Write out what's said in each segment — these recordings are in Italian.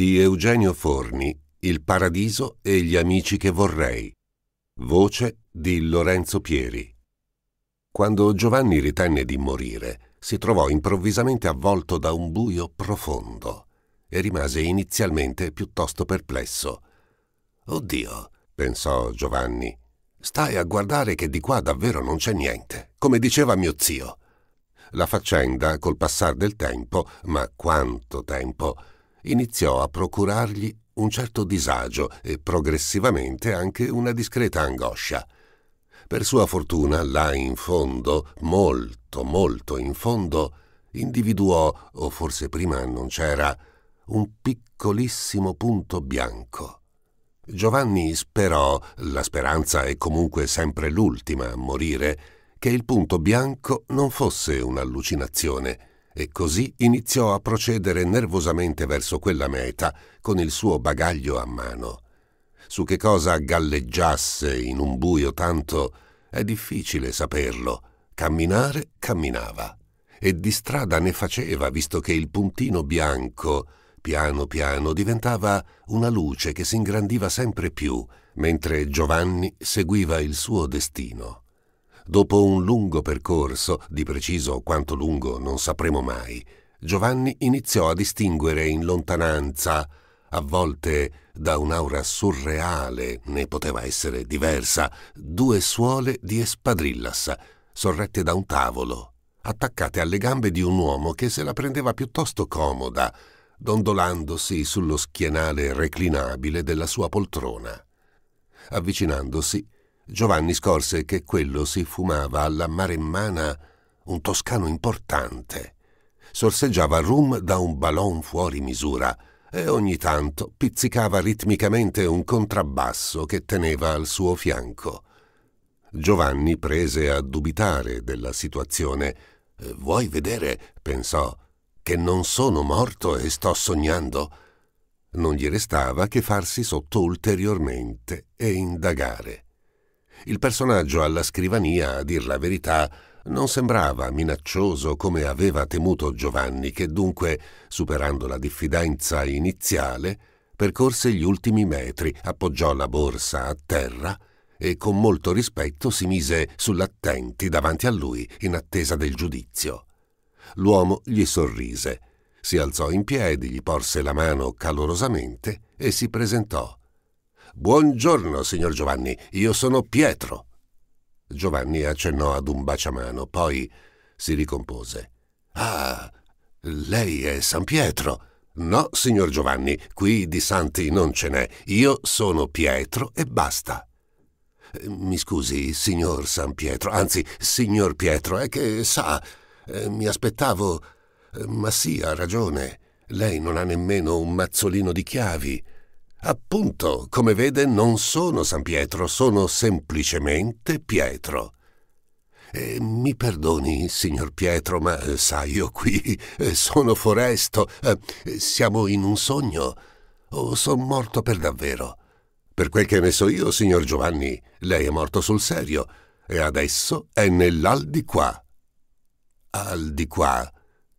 di Eugenio Forni, Il paradiso e gli amici che vorrei. Voce di Lorenzo Pieri. Quando Giovanni ritenne di morire, si trovò improvvisamente avvolto da un buio profondo e rimase inizialmente piuttosto perplesso. Oddio, pensò Giovanni, stai a guardare che di qua davvero non c'è niente, come diceva mio zio. La faccenda, col passar del tempo, ma quanto tempo, iniziò a procurargli un certo disagio e progressivamente anche una discreta angoscia. Per sua fortuna, là in fondo, molto, molto in fondo, individuò, o forse prima non c'era, un piccolissimo punto bianco. Giovanni sperò, la speranza è comunque sempre l'ultima a morire, che il punto bianco non fosse un'allucinazione, e così iniziò a procedere nervosamente verso quella meta con il suo bagaglio a mano. Su che cosa galleggiasse in un buio tanto è difficile saperlo. Camminare camminava e di strada ne faceva, visto che il puntino bianco, piano piano, diventava una luce che si ingrandiva sempre più, mentre Giovanni seguiva il suo destino dopo un lungo percorso, di preciso quanto lungo non sapremo mai, Giovanni iniziò a distinguere in lontananza, a volte da un'aura surreale, ne poteva essere diversa, due suole di espadrillas, sorrette da un tavolo, attaccate alle gambe di un uomo che se la prendeva piuttosto comoda, dondolandosi sullo schienale reclinabile della sua poltrona. Avvicinandosi, Giovanni scorse che quello si fumava alla maremmana un toscano importante. Sorseggiava rum da un balon fuori misura e ogni tanto pizzicava ritmicamente un contrabbasso che teneva al suo fianco. Giovanni prese a dubitare della situazione. Vuoi vedere, pensò, che non sono morto e sto sognando? Non gli restava che farsi sotto ulteriormente e indagare. Il personaggio alla scrivania, a dir la verità, non sembrava minaccioso come aveva temuto Giovanni, che dunque, superando la diffidenza iniziale, percorse gli ultimi metri, appoggiò la borsa a terra e con molto rispetto si mise sull'attenti davanti a lui in attesa del giudizio. L'uomo gli sorrise, si alzò in piedi, gli porse la mano calorosamente e si presentò. Buongiorno, signor Giovanni, io sono Pietro. Giovanni accennò ad un baciamano, poi si ricompose. Ah, lei è San Pietro. No, signor Giovanni, qui di santi non ce n'è. Io sono Pietro e basta. Eh, mi scusi, signor San Pietro, anzi, signor Pietro, è che sa, eh, mi aspettavo. Eh, ma sì, ha ragione. Lei non ha nemmeno un mazzolino di chiavi. Appunto, come vede, non sono San Pietro, sono semplicemente Pietro. E mi perdoni, signor Pietro, ma eh, sa, io qui eh, sono foresto, eh, siamo in un sogno, o oh, son morto per davvero. Per quel che ne so io, signor Giovanni, lei è morto sul serio, e adesso è nell'al di qua. Al di qua,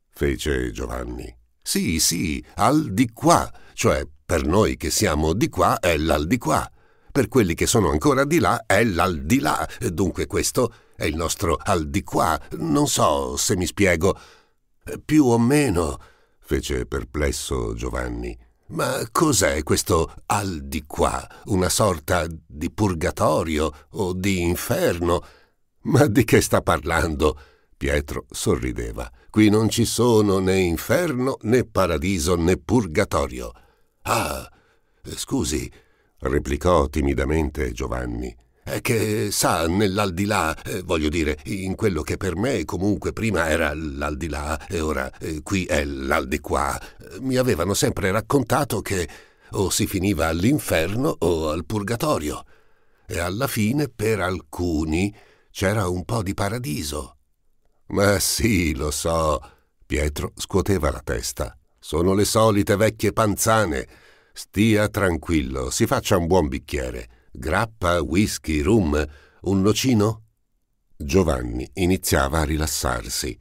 fece Giovanni. Sì, sì, al di qua, cioè per noi che siamo di qua è l'aldilà, per quelli che sono ancora di là è l'aldilà, dunque questo è il nostro aldilà, non so se mi spiego. Più o meno, fece perplesso Giovanni. Ma cos'è questo al di qua? Una sorta di purgatorio o di inferno? Ma di che sta parlando? Pietro sorrideva. Qui non ci sono né inferno né paradiso né purgatorio. Ah, scusi, replicò timidamente Giovanni. È che sa, nell'aldilà, eh, voglio dire, in quello che per me comunque prima era l'aldilà e ora eh, qui è l'aldiquà, mi avevano sempre raccontato che o si finiva all'inferno o al purgatorio. E alla fine, per alcuni, c'era un po' di paradiso. Ma sì, lo so. Pietro scuoteva la testa. Sono le solite vecchie panzane. Stia tranquillo, si faccia un buon bicchiere. Grappa, whisky, rum, un nocino? Giovanni iniziava a rilassarsi.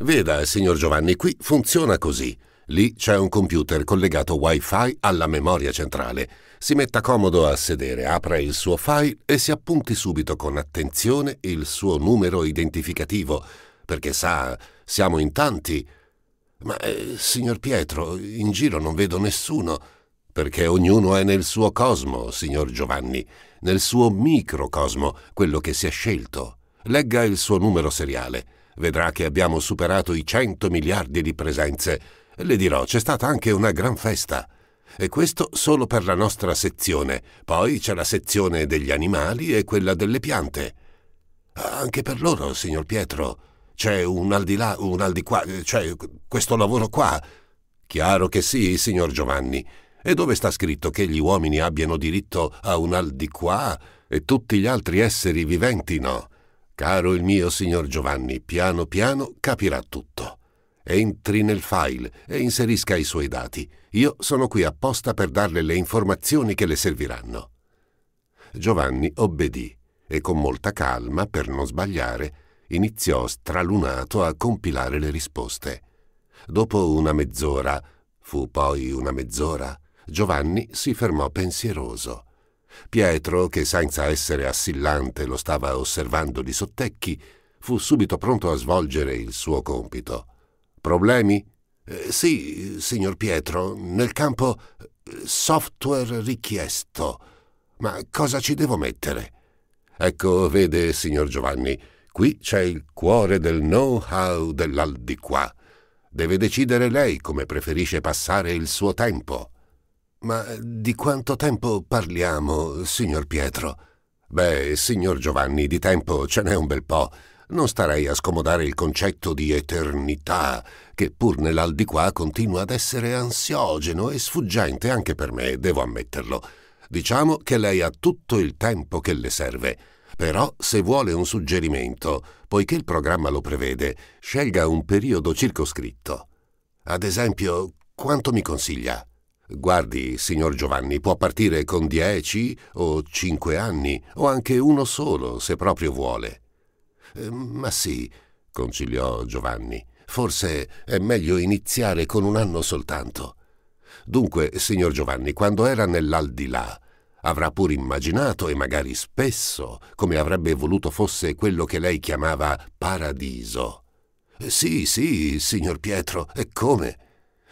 Veda, signor Giovanni, qui funziona così. Lì c'è un computer collegato wifi alla memoria centrale. Si metta comodo a sedere, apra il suo file e si appunti subito con attenzione il suo numero identificativo, perché sa, siamo in tanti. Ma, eh, signor Pietro, in giro non vedo nessuno perché ognuno è nel suo cosmo, signor Giovanni, nel suo microcosmo, quello che si è scelto. Legga il suo numero seriale, vedrà che abbiamo superato i 100 miliardi di presenze. Le dirò, c'è stata anche una gran festa. E questo solo per la nostra sezione, poi c'è la sezione degli animali e quella delle piante. Anche per loro, signor Pietro, c'è un al di là, un al di qua, c'è questo lavoro qua. Chiaro che sì, signor Giovanni. E dove sta scritto che gli uomini abbiano diritto a un al di qua e tutti gli altri esseri viventi no? Caro il mio signor Giovanni, piano piano capirà tutto. Entri nel file e inserisca i suoi dati. Io sono qui apposta per darle le informazioni che le serviranno. Giovanni obbedì e con molta calma, per non sbagliare, iniziò stralunato a compilare le risposte. Dopo una mezz'ora, fu poi una mezz'ora, Giovanni si fermò pensieroso. Pietro, che senza essere assillante lo stava osservando di sottecchi, fu subito pronto a svolgere il suo compito. Problemi? Eh, sì, signor Pietro, nel campo eh, software richiesto. Ma cosa ci devo mettere? Ecco, vede, signor Giovanni, qui c'è il cuore del know-how dell'al qua. Deve decidere lei come preferisce passare il suo tempo. Ma di quanto tempo parliamo, signor Pietro? Beh, signor Giovanni, di tempo ce n'è un bel po'. Non starei a scomodare il concetto di eternità, che pur nell'aldiquà continua ad essere ansiogeno e sfuggente anche per me, devo ammetterlo. Diciamo che lei ha tutto il tempo che le serve. Però, se vuole un suggerimento, poiché il programma lo prevede, scelga un periodo circoscritto. Ad esempio, quanto mi consiglia? Guardi, signor Giovanni, può partire con dieci o cinque anni, o anche uno solo, se proprio vuole. Eh, ma sì, conciliò Giovanni, forse è meglio iniziare con un anno soltanto. Dunque, signor Giovanni, quando era nell'aldilà, avrà pur immaginato, e magari spesso, come avrebbe voluto fosse quello che lei chiamava paradiso. Eh, sì, sì, signor Pietro, e come?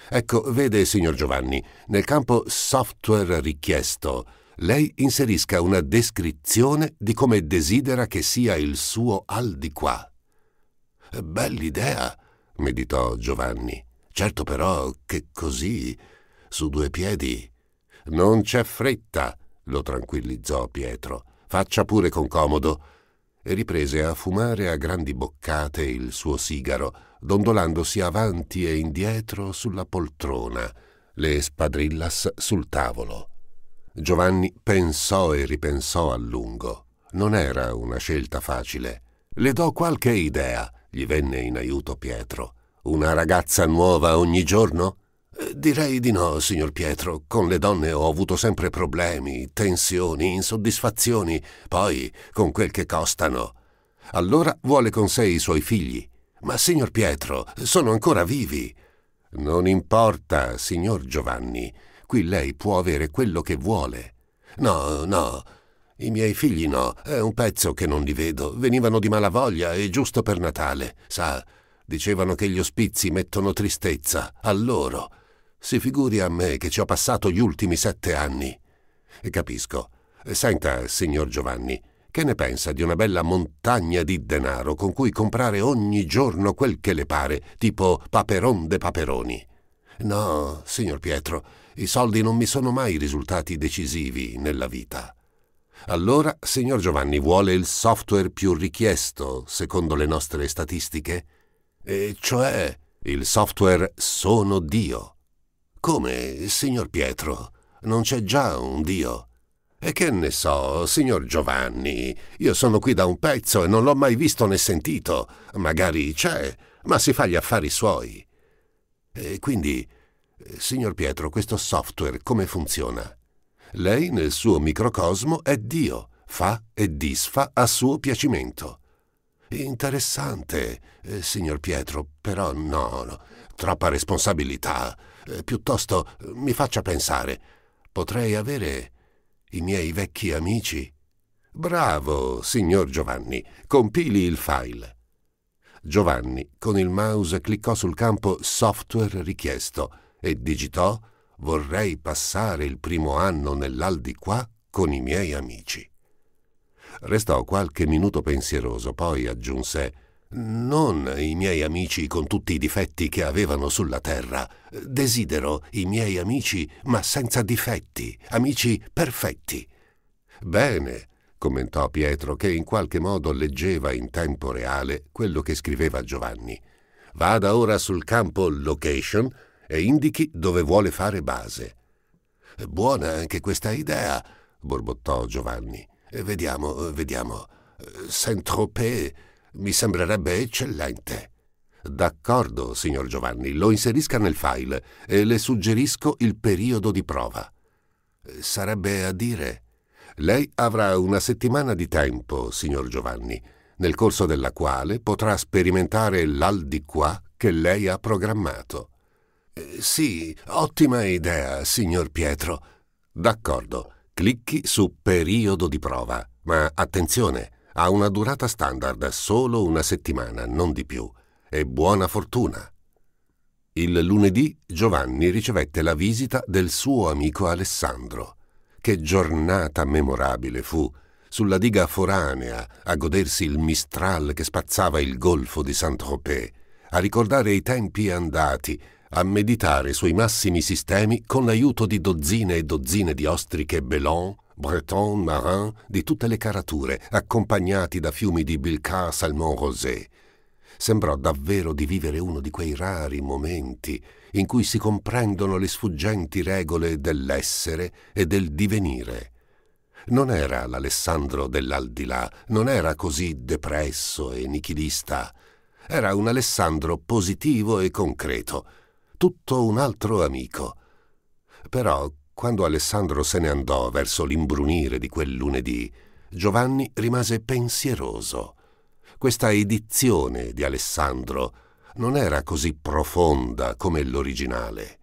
Ecco, vede, signor Giovanni, nel campo software richiesto, lei inserisca una descrizione di come desidera che sia il suo al di qua. Bell'idea, meditò Giovanni. Certo però che così, su due piedi. Non c'è fretta, lo tranquillizzò Pietro. Faccia pure con comodo riprese a fumare a grandi boccate il suo sigaro, dondolandosi avanti e indietro sulla poltrona, le spadrillas sul tavolo. Giovanni pensò e ripensò a lungo. Non era una scelta facile. Le do qualche idea, gli venne in aiuto Pietro. Una ragazza nuova ogni giorno? Direi di no, signor Pietro. Con le donne ho avuto sempre problemi, tensioni, insoddisfazioni, poi con quel che costano. Allora vuole con sé i suoi figli. Ma signor Pietro, sono ancora vivi. Non importa, signor Giovanni. Qui lei può avere quello che vuole. No, no. I miei figli no, è un pezzo che non li vedo. Venivano di malavoglia e giusto per Natale. Sa, dicevano che gli ospizi mettono tristezza a loro si figuri a me che ci ho passato gli ultimi sette anni. Capisco. Senta, signor Giovanni, che ne pensa di una bella montagna di denaro con cui comprare ogni giorno quel che le pare, tipo paperon de paperoni? No, signor Pietro, i soldi non mi sono mai risultati decisivi nella vita. Allora, signor Giovanni, vuole il software più richiesto, secondo le nostre statistiche? E cioè il software Sono Dio. Come, signor Pietro? Non c'è già un Dio? E che ne so, signor Giovanni, io sono qui da un pezzo e non l'ho mai visto né sentito. Magari c'è, ma si fa gli affari suoi. E quindi, signor Pietro, questo software come funziona? Lei nel suo microcosmo è Dio, fa e disfa a suo piacimento. Interessante, eh, signor Pietro, però no, no troppa responsabilità. Eh, piuttosto eh, mi faccia pensare. Potrei avere i miei vecchi amici? Bravo, signor Giovanni, compili il file. Giovanni con il mouse cliccò sul campo software richiesto e digitò vorrei passare il primo anno nell'al qua con i miei amici. Restò qualche minuto pensieroso, poi aggiunse non i miei amici con tutti i difetti che avevano sulla terra. Desidero i miei amici, ma senza difetti, amici perfetti. Bene, commentò Pietro, che in qualche modo leggeva in tempo reale quello che scriveva Giovanni. Vada ora sul campo location e indichi dove vuole fare base. Buona anche questa idea, borbottò Giovanni. Vediamo, vediamo. Saint-Tropez mi sembrerebbe eccellente. D'accordo, signor Giovanni, lo inserisca nel file e le suggerisco il periodo di prova. Sarebbe a dire... Lei avrà una settimana di tempo, signor Giovanni, nel corso della quale potrà sperimentare l'al di qua che lei ha programmato. Eh, sì, ottima idea, signor Pietro. D'accordo, clicchi su periodo di prova, ma attenzione, ha una durata standard solo una settimana, non di più, e buona fortuna. Il lunedì Giovanni ricevette la visita del suo amico Alessandro. Che giornata memorabile fu, sulla diga foranea, a godersi il mistral che spazzava il golfo di Saint-Tropez, a ricordare i tempi andati, a meditare sui massimi sistemi con l'aiuto di dozzine e dozzine di ostriche belon, Breton, Marin, di tutte le carature, accompagnati da fiumi di Bilcar Salmon Rosé. Sembrò davvero di vivere uno di quei rari momenti in cui si comprendono le sfuggenti regole dell'essere e del divenire. Non era l'Alessandro dell'aldilà, non era così depresso e nichilista. Era un Alessandro positivo e concreto, tutto un altro amico. Però quando Alessandro se ne andò verso l'imbrunire di quel lunedì, Giovanni rimase pensieroso. Questa edizione di Alessandro non era così profonda come l'originale.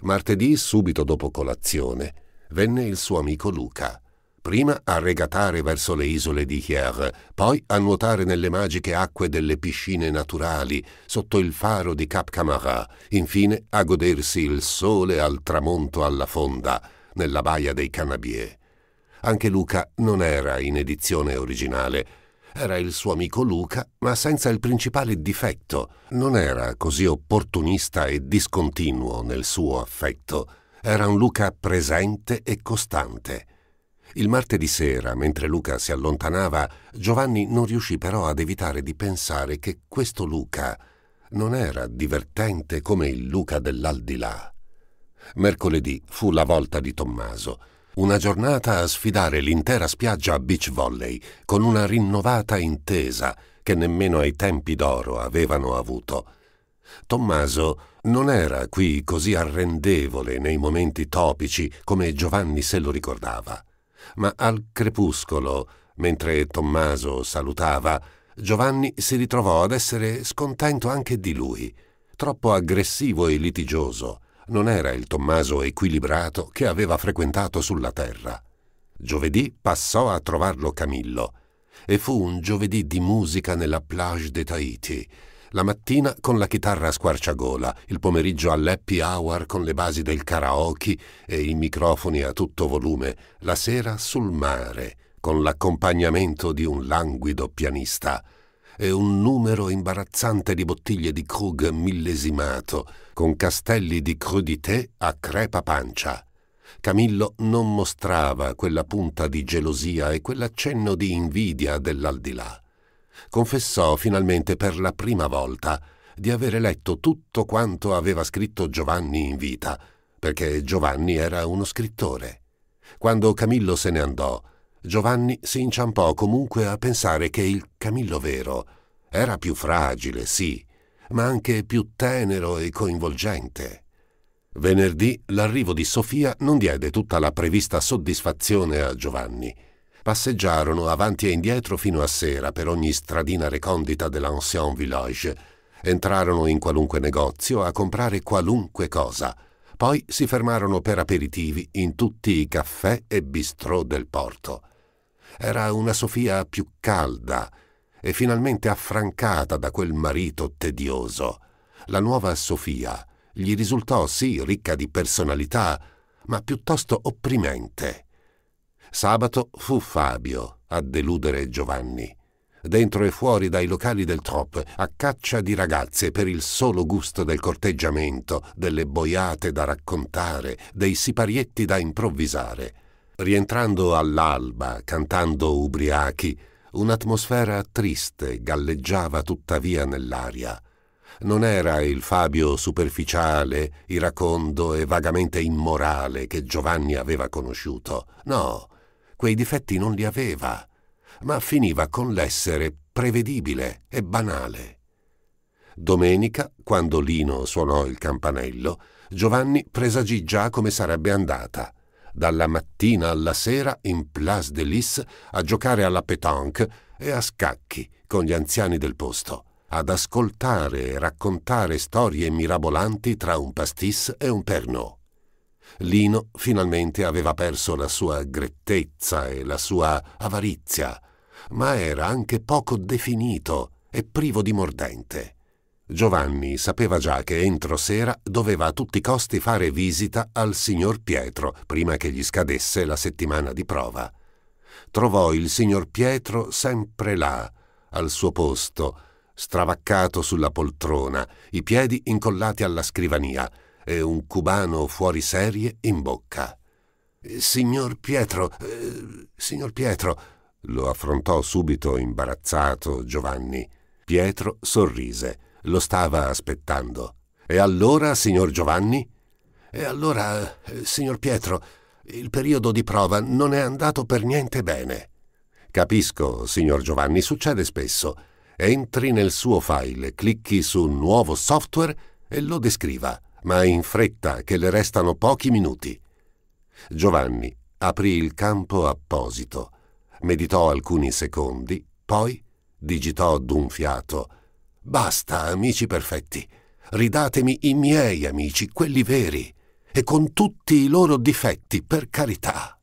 Martedì, subito dopo colazione, venne il suo amico Luca prima a regatare verso le isole di Hierre, poi a nuotare nelle magiche acque delle piscine naturali sotto il faro di Cap Camarat, infine a godersi il sole al tramonto alla fonda nella baia dei Canabie. Anche Luca non era in edizione originale. Era il suo amico Luca, ma senza il principale difetto. Non era così opportunista e discontinuo nel suo affetto. Era un Luca presente e costante. Il martedì sera, mentre Luca si allontanava, Giovanni non riuscì però ad evitare di pensare che questo Luca non era divertente come il Luca dell'aldilà. Mercoledì fu la volta di Tommaso. Una giornata a sfidare l'intera spiaggia a beach volley con una rinnovata intesa che nemmeno ai tempi d'oro avevano avuto. Tommaso non era qui così arrendevole nei momenti topici come Giovanni se lo ricordava ma al crepuscolo, mentre Tommaso salutava, Giovanni si ritrovò ad essere scontento anche di lui, troppo aggressivo e litigioso. Non era il Tommaso equilibrato che aveva frequentato sulla terra. Giovedì passò a trovarlo Camillo e fu un giovedì di musica nella plage de Tahiti, la mattina con la chitarra a squarciagola, il pomeriggio all'happy hour con le basi del karaoke e i microfoni a tutto volume, la sera sul mare, con l'accompagnamento di un languido pianista e un numero imbarazzante di bottiglie di Krug millesimato, con castelli di crudité a crepa pancia. Camillo non mostrava quella punta di gelosia e quell'accenno di invidia dell'aldilà confessò finalmente per la prima volta di avere letto tutto quanto aveva scritto Giovanni in vita, perché Giovanni era uno scrittore. Quando Camillo se ne andò, Giovanni si inciampò comunque a pensare che il Camillo vero era più fragile, sì, ma anche più tenero e coinvolgente. Venerdì l'arrivo di Sofia non diede tutta la prevista soddisfazione a Giovanni Passeggiarono avanti e indietro fino a sera per ogni stradina recondita dell'Ancien Village. Entrarono in qualunque negozio a comprare qualunque cosa. Poi si fermarono per aperitivi in tutti i caffè e bistrò del porto. Era una Sofia più calda e finalmente affrancata da quel marito tedioso. La nuova Sofia gli risultò sì ricca di personalità, ma piuttosto opprimente. Sabato fu Fabio a deludere Giovanni, dentro e fuori dai locali del Trop, a caccia di ragazze per il solo gusto del corteggiamento, delle boiate da raccontare, dei siparietti da improvvisare. Rientrando all'alba, cantando ubriachi, un'atmosfera triste galleggiava tuttavia nell'aria. Non era il Fabio superficiale, iracondo e vagamente immorale che Giovanni aveva conosciuto. No, quei difetti non li aveva, ma finiva con l'essere prevedibile e banale. Domenica, quando Lino suonò il campanello, Giovanni presagì già come sarebbe andata. Dalla mattina alla sera in Place de Lis a giocare alla pétanque e a scacchi con gli anziani del posto, ad ascoltare e raccontare storie mirabolanti tra un pastis e un pernod. Lino finalmente aveva perso la sua grettezza e la sua avarizia, ma era anche poco definito e privo di mordente. Giovanni sapeva già che entro sera doveva a tutti i costi fare visita al signor Pietro prima che gli scadesse la settimana di prova. Trovò il signor Pietro sempre là, al suo posto, stravaccato sulla poltrona, i piedi incollati alla scrivania, e un cubano fuori serie in bocca. Signor Pietro, eh, signor Pietro, lo affrontò subito imbarazzato Giovanni. Pietro sorrise, lo stava aspettando. E allora, signor Giovanni? E allora, eh, signor Pietro, il periodo di prova non è andato per niente bene. Capisco, signor Giovanni, succede spesso. Entri nel suo file, clicchi su Nuovo software e lo descriva ma in fretta che le restano pochi minuti. Giovanni aprì il campo apposito, meditò alcuni secondi, poi digitò d'un fiato Basta, amici perfetti, ridatemi i miei amici, quelli veri, e con tutti i loro difetti, per carità.